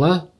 What?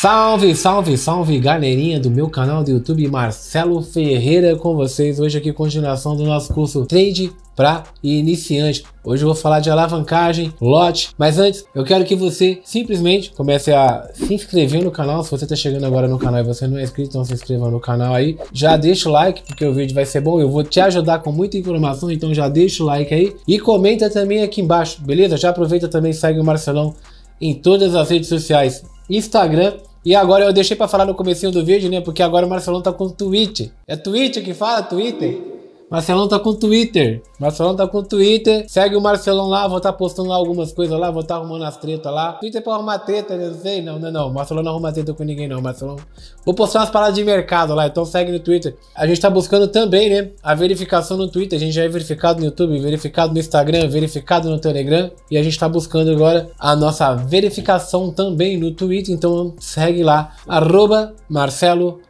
Salve, salve, salve galerinha do meu canal do YouTube, Marcelo Ferreira com vocês. Hoje aqui continuação do nosso curso Trade para iniciante. Hoje eu vou falar de alavancagem, lote, mas antes eu quero que você simplesmente comece a se inscrever no canal. Se você está chegando agora no canal e você não é inscrito, então se inscreva no canal aí. Já deixa o like, porque o vídeo vai ser bom. Eu vou te ajudar com muita informação, então já deixa o like aí. E comenta também aqui embaixo, beleza? Já aproveita também e segue o Marcelão em todas as redes sociais. Instagram, e agora eu deixei para falar no comecinho do vídeo, né? Porque agora o Marcelão tá com Twitch. É Twitch que fala? Twitter? Marcelão tá com Twitter. Marcelão tá com Twitter. Segue o Marcelão lá, vou estar tá postando lá algumas coisas lá, vou estar tá arrumando as tretas lá. Twitter é pra arrumar treta, né? não sei. Não, não, não. Marcelão não arruma treta com ninguém, não. Marcelão. Vou postar umas paradas de mercado lá, então segue no Twitter. A gente tá buscando também, né? A verificação no Twitter. A gente já é verificado no YouTube, verificado no Instagram, verificado no Telegram. E a gente tá buscando agora a nossa verificação também no Twitter. Então segue lá. Arroba Marcelo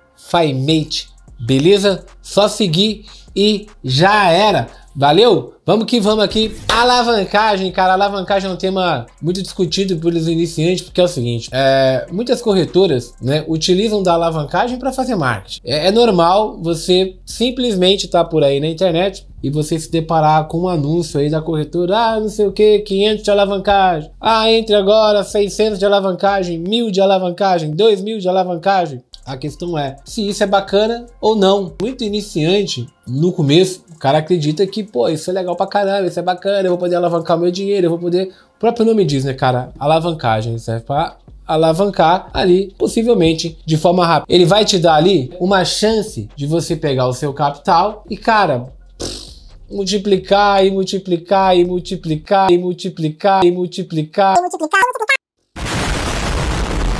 Beleza? Só seguir e já era. Valeu? Vamos que vamos aqui. Alavancagem, cara. Alavancagem é um tema muito discutido pelos iniciantes, porque é o seguinte: é, muitas corretoras né, utilizam da alavancagem para fazer marketing. É, é normal você simplesmente estar tá por aí na internet e você se deparar com um anúncio aí da corretora: ah, não sei o que, 500 de alavancagem. Ah, entre agora, 600 de alavancagem, 1000 de alavancagem, 2000 de alavancagem. A questão é se isso é bacana ou não. Muito iniciante, no começo, o cara acredita que, pô, isso é legal pra caramba, isso é bacana, eu vou poder alavancar meu dinheiro, eu vou poder. O próprio nome diz, né, cara? Alavancagem serve pra alavancar ali, possivelmente de forma rápida. Ele vai te dar ali uma chance de você pegar o seu capital e, cara, multiplicar e multiplicar e multiplicar e multiplicar. E multiplicar.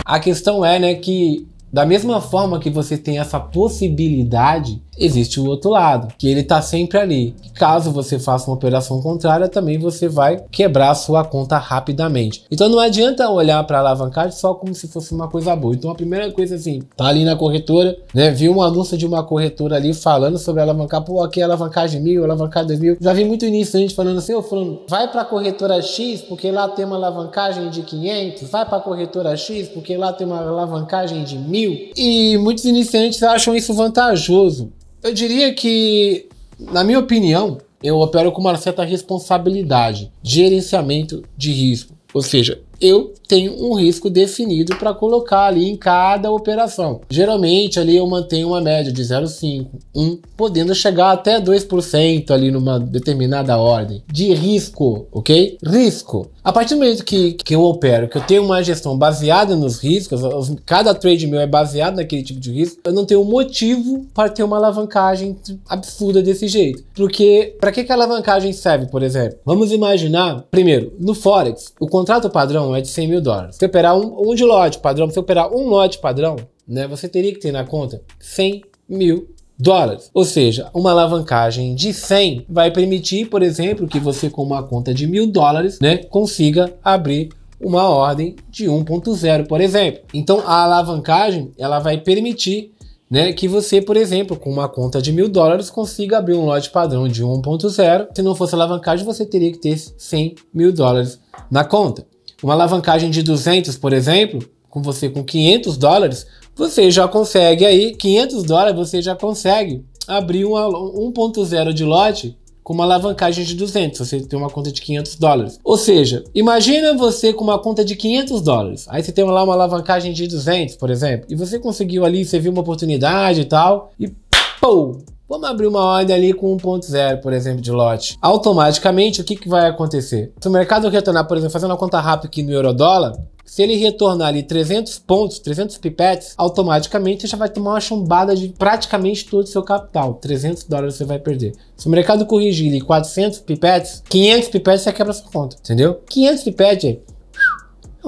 A questão é, né, que da mesma forma que você tem essa possibilidade, existe o outro lado, que ele está sempre ali. Caso você faça uma operação contrária, também você vai quebrar sua conta rapidamente. Então não adianta olhar para a alavancagem só como se fosse uma coisa boa. Então a primeira coisa assim, tá ali na corretora, né? Viu um anúncio de uma corretora ali falando sobre alavancar, pô, aqui é alavancagem mil, alavancagem dois mil. Já vi muito iniciante falando assim, eu falando, vai para a corretora X porque lá tem uma alavancagem de 500, vai para a corretora X porque lá tem uma alavancagem de mil. E muitos iniciantes acham isso vantajoso. Eu diria que, na minha opinião, eu opero com uma certa responsabilidade, gerenciamento de risco. Ou seja, eu tenho um risco definido para colocar ali em cada operação. Geralmente ali eu mantenho uma média de 0,5, 1, podendo chegar até 2% ali numa determinada ordem de risco, ok? Risco. A partir do momento que, que eu opero, que eu tenho uma gestão baseada nos riscos, cada trade meu é baseado naquele tipo de risco, eu não tenho motivo para ter uma alavancagem absurda desse jeito. Porque para que, que a alavancagem serve, por exemplo? Vamos imaginar, primeiro, no Forex, o contrato padrão é de 100 mil dólares. Se operar um, um de lote padrão, se operar um lote padrão, né, você teria que ter na conta 100 mil dólares. Ou seja, uma alavancagem de 100 vai permitir, por exemplo, que você com uma conta de mil dólares, né, consiga abrir uma ordem de 1.0, por exemplo. Então a alavancagem ela vai permitir né, que você, por exemplo, com uma conta de mil dólares, consiga abrir um lote padrão de 1.0. Se não fosse alavancagem, você teria que ter 100 mil dólares na conta. Uma alavancagem de 200, por exemplo, com você com 500 dólares, você já consegue aí, 500 dólares você já consegue abrir um 1.0 de lote com uma alavancagem de 200, você tem uma conta de 500 dólares. Ou seja, imagina você com uma conta de 500 dólares, aí você tem lá uma alavancagem de 200, por exemplo, e você conseguiu ali, você viu uma oportunidade e tal, e pô, Vamos abrir uma ordem ali com 1.0, por exemplo, de lote. Automaticamente, o que, que vai acontecer? Se o mercado retornar, por exemplo, fazendo uma conta rápida aqui no eurodólar, se ele retornar ali 300 pontos, 300 pipetes, automaticamente você já vai tomar uma chumbada de praticamente todo o seu capital. 300 dólares você vai perder. Se o mercado corrigir ali 400 pipetes, 500 pipetes você quebra sua conta, entendeu? 500 pipetes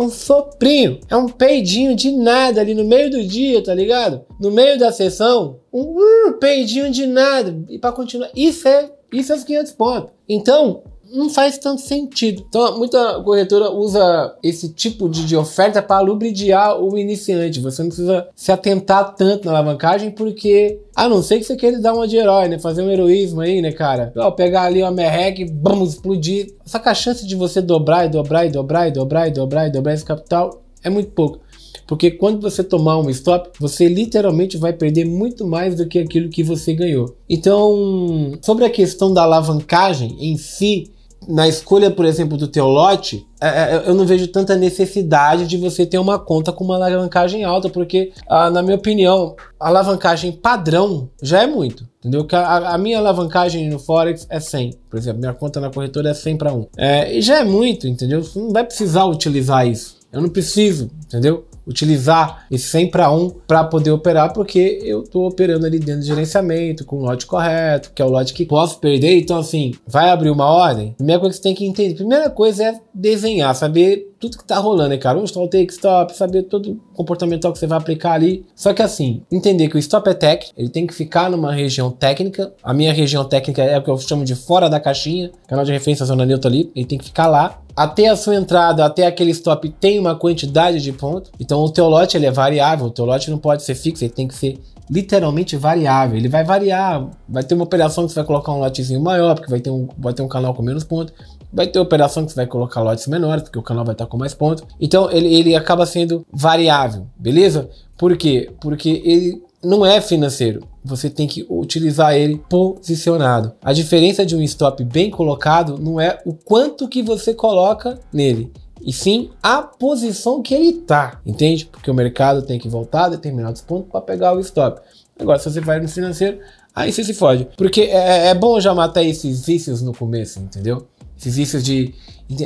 um soprinho, é um peidinho de nada ali no meio do dia, tá ligado? No meio da sessão, um uh, peidinho de nada e para continuar. Isso é isso é os 500 pontos. Então, não faz tanto sentido. Então, muita corretora usa esse tipo de, de oferta para lubridiar o iniciante. Você não precisa se atentar tanto na alavancagem, porque a não ser que você queira dar uma de herói, né? Fazer um heroísmo aí, né, cara? Ó, pegar ali uma merreque, vamos explodir. Só que a chance de você dobrar e dobrar e dobrar e dobrar e dobrar e dobrar esse capital é muito pouco. Porque quando você tomar um stop, você literalmente vai perder muito mais do que aquilo que você ganhou. Então, sobre a questão da alavancagem em si, na escolha, por exemplo, do teu lote, é, é, eu não vejo tanta necessidade de você ter uma conta com uma alavancagem alta, porque, ah, na minha opinião, a alavancagem padrão já é muito. Entendeu? Que a, minha alavancagem no Forex é 100. Por exemplo, minha conta na corretora é 100 para 1. É, e já é muito, entendeu? Você não vai precisar utilizar isso. Eu não preciso, entendeu? utilizar esse 100 para 1 para poder operar, porque eu estou operando ali dentro do gerenciamento, com o lote correto, que é o lote que posso perder. Então, assim, vai abrir uma ordem? Primeira coisa que você tem que entender, primeira coisa é desenhar, saber tudo que tá rolando, né, cara? Um o take stop, saber todo o comportamental que você vai aplicar ali. Só que assim, entender que o stop é tech, ele tem que ficar numa região técnica. A minha região técnica é o que eu chamo de fora da caixinha, canal de referência zona neutra ali, ele tem que ficar lá até a sua entrada, até aquele stop tem uma quantidade de ponto. Então o teu lote ele é variável, o teu lote não pode ser fixo, ele tem que ser literalmente variável. Ele vai variar, vai ter uma operação que você vai colocar um lotezinho maior, porque vai ter um, vai ter um canal com menos pontos. Vai ter operação que você vai colocar lotes menores, porque o canal vai estar com mais pontos. Então ele, ele acaba sendo variável, beleza? Por quê? Porque ele não é financeiro. Você tem que utilizar ele posicionado. A diferença de um stop bem colocado não é o quanto que você coloca nele, e sim a posição que ele tá. entende? Porque o mercado tem que voltar a determinados pontos para pegar o stop. Agora, se você vai no financeiro, aí você se fode. Porque é, é bom já matar esses vícios no começo, entendeu? Esses vícios de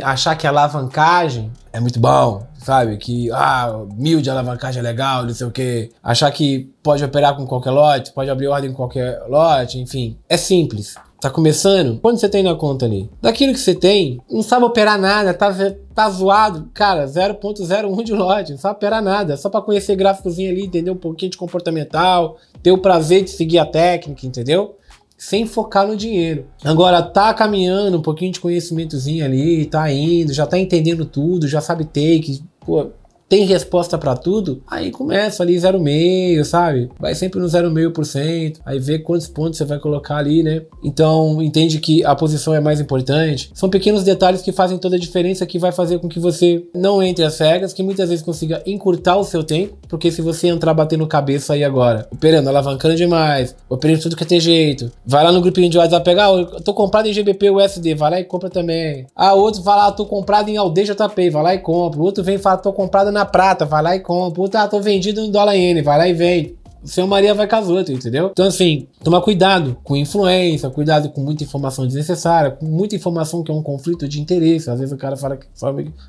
achar que alavancagem é muito bom, sabe? Que, ah, mil de alavancagem é legal, não sei o quê. Achar que pode operar com qualquer lote, pode abrir ordem com qualquer lote, enfim. É simples. Tá começando? Quando você tem na conta ali? Daquilo que você tem, não sabe operar nada, tá, tá zoado. Cara, 0.01 de lote, não sabe operar nada. Só para conhecer gráficozinho ali, entender um pouquinho de comportamental, ter o prazer de seguir a técnica, entendeu? sem focar no dinheiro. Agora tá caminhando, um pouquinho de conhecimentozinho ali, tá indo, já tá entendendo tudo, já sabe take, pô, tem resposta para tudo, aí começa ali 0,5, sabe? Vai sempre no 0,5%, aí vê quantos pontos você vai colocar ali, né? Então, entende que a posição é mais importante. São pequenos detalhes que fazem toda a diferença que vai fazer com que você não entre às cegas, que muitas vezes consiga encurtar o seu tempo, porque se você entrar batendo cabeça aí agora, operando, alavancando demais, operando tudo que tem é jeito, vai lá no grupinho de WhatsApp, pegar, ah, eu tô comprado em GBP USD, vai lá e compra também. Ah, outro fala, ah, tô comprado em Aldeia JP, vai lá e compra. O outro vem e fala, tô comprado na prata, vai lá e compra. Puta, ah, tô vendido em dólar N, vai lá e vende seu Maria vai com as outras, entendeu? Então, assim, toma cuidado com influência, cuidado com muita informação desnecessária, com muita informação que é um conflito de interesse. Às vezes o cara fala que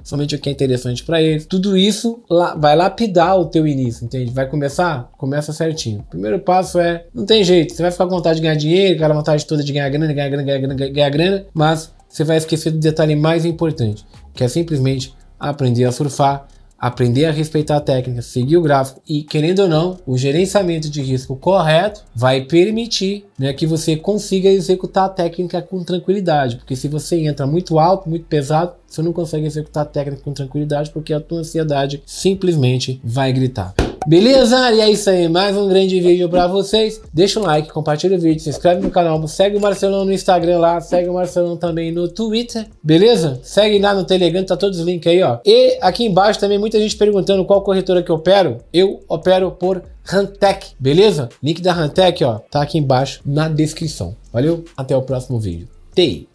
somente o que é interessante para ele. Tudo isso vai lapidar o teu início, entende? Vai começar? Começa certinho. Primeiro passo é, não tem jeito, você vai ficar com vontade de ganhar dinheiro, aquela vontade toda de ganhar grana, ganhar grana, ganhar grana, ganhar grana, mas você vai esquecer do detalhe mais importante, que é simplesmente aprender a surfar aprender a respeitar a técnica, seguir o gráfico e, querendo ou não, o gerenciamento de risco correto vai permitir né, que você consiga executar a técnica com tranquilidade, porque se você entra muito alto, muito pesado, você não consegue executar a técnica com tranquilidade porque a tua ansiedade simplesmente vai gritar. Beleza? E é isso aí, mais um grande vídeo pra vocês. Deixa um like, compartilha o vídeo, se inscreve no canal, segue o Marcelão no Instagram lá, segue o Marcelão também no Twitter, beleza? Segue lá no Telegram, tá todos os links aí, ó. E aqui embaixo também muita gente perguntando qual corretora que eu opero. Eu opero por Rantec, beleza? Link da Rantec, ó, tá aqui embaixo na descrição. Valeu, até o próximo vídeo. Tei!